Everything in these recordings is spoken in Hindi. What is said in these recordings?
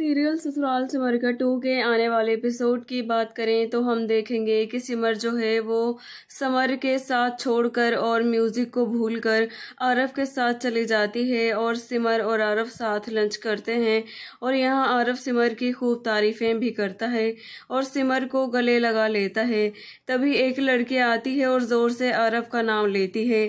सीरियल ससुराल सिमर का टू के आने वाले एपिसोड की बात करें तो हम देखेंगे कि सिमर जो है वो समर के साथ छोड़कर और म्यूज़िक को भूलकर आरफ के साथ चली जाती है और सिमर और आरफ साथ लंच करते हैं और यहाँ आरफ सिमर की खूब तारीफ़ें भी करता है और सिमर को गले लगा लेता है तभी एक लड़की आती है और ज़ोर से आरफ का नाम लेती है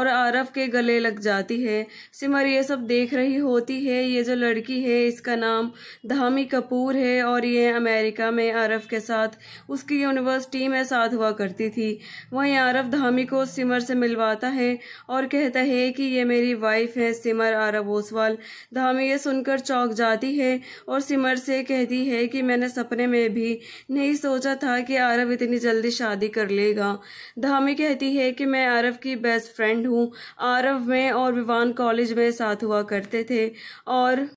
और आरफ के गले लग जाती है सिमर ये सब देख रही होती है ये जो लड़की है इसका नाम धामी कपूर है और ये अमेरिका में आरफ के साथ उसकी यूनिवर्सिटी में साथ हुआ करती थी वहीं आरफ धामी को सिमर से मिलवाता है और कहता है कि ये मेरी वाइफ है सिमर आरव ओसवाल धामी ये सुनकर चौंक जाती है और सिमर से कहती है कि मैंने सपने में भी नहीं सोचा था कि आरव इतनी जल्दी शादी कर लेगा धामी कहती है कि मैं आरव की बेस्ट फ्रेंड हूँ आरव में और विवान कॉलेज में साथ हुआ करते थे और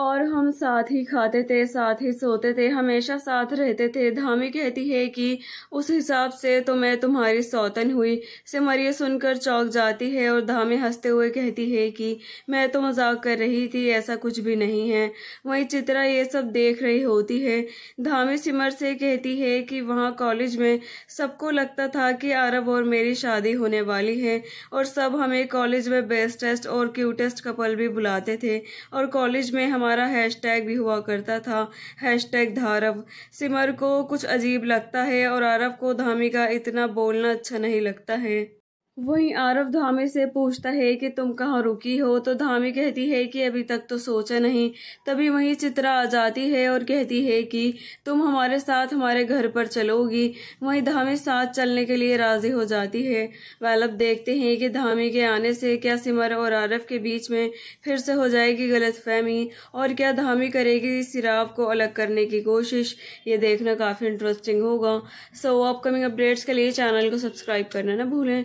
और हम साथ ही खाते थे साथ ही सोते थे हमेशा साथ रहते थे धामी कहती है कि उस हिसाब से तो मैं तुम्हारी सौतन हुई सिमर सुनकर चौक जाती है और धामी हंसते हुए कहती है कि मैं तो मजाक कर रही थी ऐसा कुछ भी नहीं है वहीं चित्रा ये सब देख रही होती है धामी सिमर से कहती है कि वहाँ कॉलेज में सबको लगता था कि अरब और मेरी शादी होने वाली है और सब हमें कॉलेज में बेस्टेस्ट और क्यूटेस्ट कपल भी बुलाते थे और कॉलेज में हम हमारा हैशटैग भी हुआ करता था हैशटैग धारव सिमर को कुछ अजीब लगता है और आरव को धामी का इतना बोलना अच्छा नहीं लगता है वहीं आरव धामी से पूछता है कि तुम कहाँ रुकी हो तो धामी कहती है कि अभी तक तो सोचा नहीं तभी वहीं चित्रा आ जाती है और कहती है कि तुम हमारे साथ हमारे घर पर चलोगी वहीं धामी साथ चलने के लिए राजी हो जाती है वैलब देखते हैं कि धामी के आने से क्या सिमर और आरव के बीच में फिर से हो जाएगी गलत और क्या धामी करेगी सिराव को अलग करने की कोशिश ये देखना काफ़ी इंटरेस्टिंग होगा सो अपकमिंग अपडेट्स के लिए चैनल को सब्सक्राइब करना ना भूलें